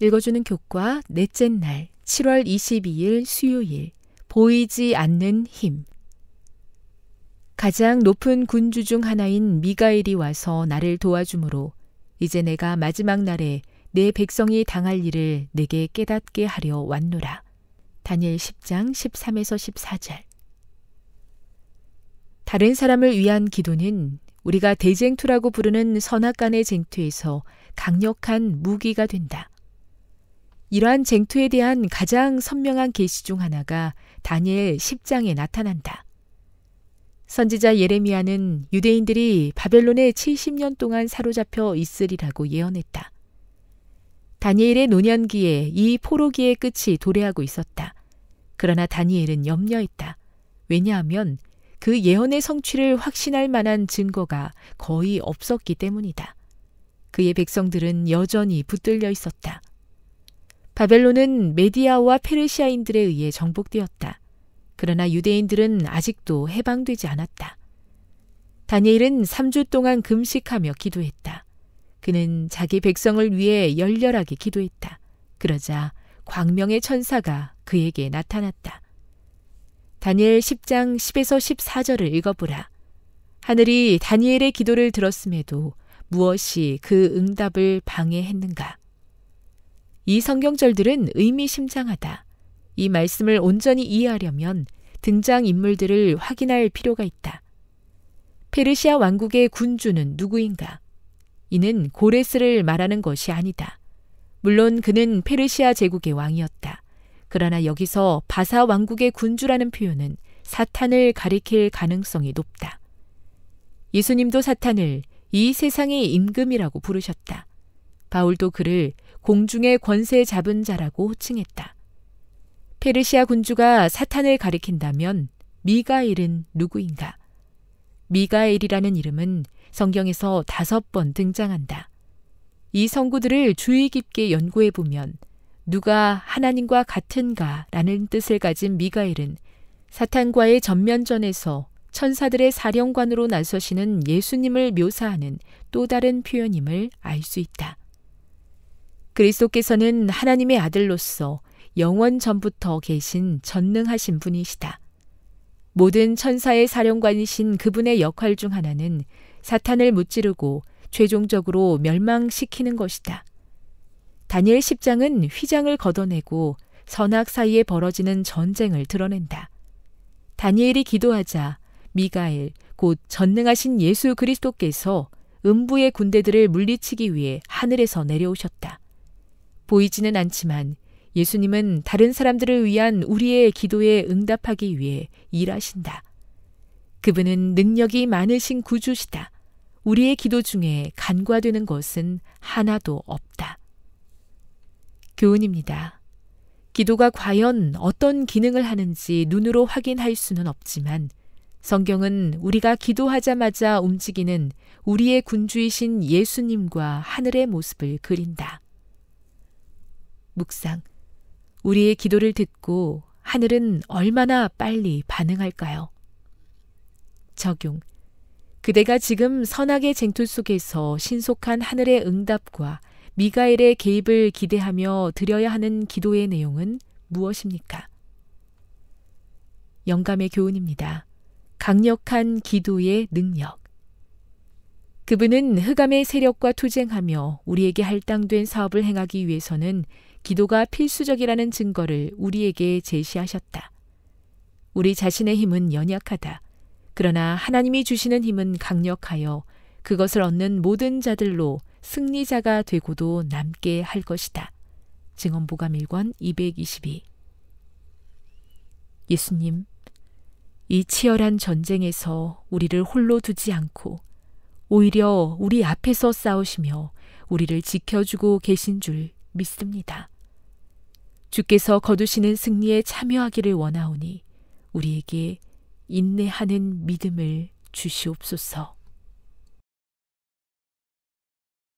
읽어주는 교과 넷째 날 7월 22일 수요일 보이지 않는 힘 가장 높은 군주 중 하나인 미가엘이 와서 나를 도와주므로 이제 내가 마지막 날에 내 백성이 당할 일을 내게 깨닫게 하려 왔노라. 다니엘 10장 13에서 14절 다른 사람을 위한 기도는 우리가 대쟁투라고 부르는 선악간의 쟁투에서 강력한 무기가 된다. 이러한 쟁투에 대한 가장 선명한 계시 중 하나가 다니엘 10장에 나타난다. 선지자 예레미야는 유대인들이 바벨론에 70년 동안 사로잡혀 있으리라고 예언했다. 다니엘의 노년기에 이 포로기의 끝이 도래하고 있었다. 그러나 다니엘은 염려했다. 왜냐하면 그 예언의 성취를 확신할 만한 증거가 거의 없었기 때문이다. 그의 백성들은 여전히 붙들려 있었다. 바벨론은 메디아와 페르시아인들에 의해 정복되었다. 그러나 유대인들은 아직도 해방되지 않았다. 다니엘은 3주 동안 금식하며 기도했다. 그는 자기 백성을 위해 열렬하게 기도했다. 그러자 광명의 천사가 그에게 나타났다. 다니엘 10장 10에서 14절을 읽어보라. 하늘이 다니엘의 기도를 들었음에도 무엇이 그 응답을 방해했는가? 이 성경절들은 의미심장하다. 이 말씀을 온전히 이해하려면 등장 인물들을 확인할 필요가 있다. 페르시아 왕국의 군주는 누구인가? 이는 고레스를 말하는 것이 아니다. 물론 그는 페르시아 제국의 왕이었다. 그러나 여기서 바사 왕국의 군주라는 표현은 사탄을 가리킬 가능성이 높다. 예수님도 사탄을 이 세상의 임금이라고 부르셨다. 바울도 그를 공중의 권세 잡은 자라고 호칭했다. 페르시아 군주가 사탄을 가리킨다면 미가엘은 누구인가? 미가엘이라는 이름은 성경에서 다섯 번 등장한다. 이 성구들을 주의 깊게 연구해 보면 누가 하나님과 같은가라는 뜻을 가진 미가엘은 사탄과의 전면전에서 천사들의 사령관으로 나서시는 예수님을 묘사하는 또 다른 표현임을 알 수 있다. 그리스도께서는 하나님의 아들로서 영원 전부터 계신 전능하신 분이시다. 모든 천사의 사령관이신 그분의 역할 중 하나는 사탄을 무찌르고 최종적으로 멸망시키는 것이다. 다니엘 10장은 휘장을 걷어내고 선악 사이에 벌어지는 전쟁을 드러낸다. 다니엘이 기도하자 미가엘, 곧 전능하신 예수 그리스도께서 음부의 군대들을 물리치기 위해 하늘에서 내려오셨다. 보이지는 않지만 예수님은 다른 사람들을 위한 우리의 기도에 응답하기 위해 일하신다. 그분은 능력이 많으신 구주시다. 우리의 기도 중에 간과되는 것은 하나도 없다. 교훈입니다. 기도가 과연 어떤 기능을 하는지 눈으로 확인할 수는 없지만 성경은 우리가 기도하자마자 움직이는 우리의 군주이신 예수님과 하늘의 모습을 그린다. 묵상. 우리의 기도를 듣고 하늘은 얼마나 빨리 반응할까요? 적용. 그대가 지금 선악의 쟁투 속에서 신속한 하늘의 응답과 미가엘의 개입을 기대하며 드려야 하는 기도의 내용은 무엇입니까? 영감의 교훈입니다. 강력한 기도의 능력. 그분은 흑암의 세력과 투쟁하며 우리에게 할당된 사업을 행하기 위해서는 기도가 필수적이라는 증거를 우리에게 제시하셨다. 우리 자신의 힘은 연약하다. 그러나 하나님이 주시는 힘은 강력하여 그것을 얻는 모든 자들로 승리자가 되고도 남게 할 것이다. 증언보감 1권 222 예수님, 이 치열한 전쟁에서 우리를 홀로 두지 않고 오히려 우리 앞에서 싸우시며 우리를 지켜주고 계신 줄 믿습니다. 주께서 거두시는 승리에 참여하기를 원하오니 우리에게 인내하는 믿음을 주시옵소서.